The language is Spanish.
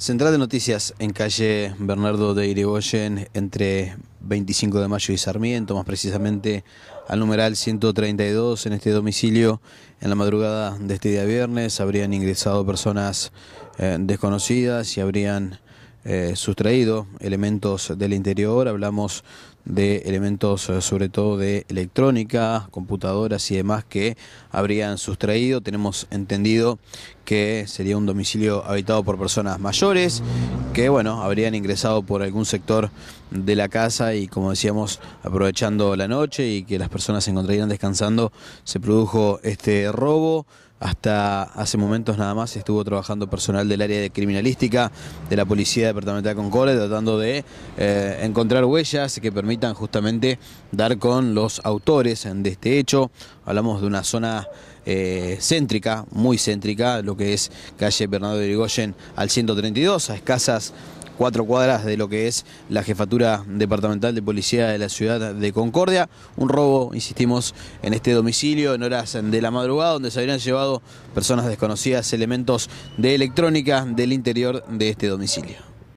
Central de Noticias en calle Bernardo de Irigoyen entre 25 de mayo y Sarmiento, más precisamente al numeral 132 en este domicilio. En la madrugada de este día viernes habrían ingresado personas eh, desconocidas y habrían eh, sustraído elementos del interior. Hablamos de elementos eh, sobre todo de electrónica, computadoras y demás que habrían sustraído. Tenemos entendido que sería un domicilio habitado por personas mayores que bueno, habrían ingresado por algún sector de la casa y como decíamos, aprovechando la noche y que las personas se encontrarían descansando, se produjo este robo. Hasta hace momentos nada más estuvo trabajando personal del área de criminalística de la Policía Departamental de Concordia tratando de eh, encontrar huellas que permitan permitan justamente dar con los autores de este hecho. Hablamos de una zona eh, céntrica, muy céntrica, lo que es calle Bernardo de Irigoyen al 132, a escasas cuatro cuadras de lo que es la jefatura departamental de policía de la ciudad de Concordia. Un robo, insistimos, en este domicilio en horas de la madrugada, donde se habrían llevado personas desconocidas elementos de electrónica del interior de este domicilio.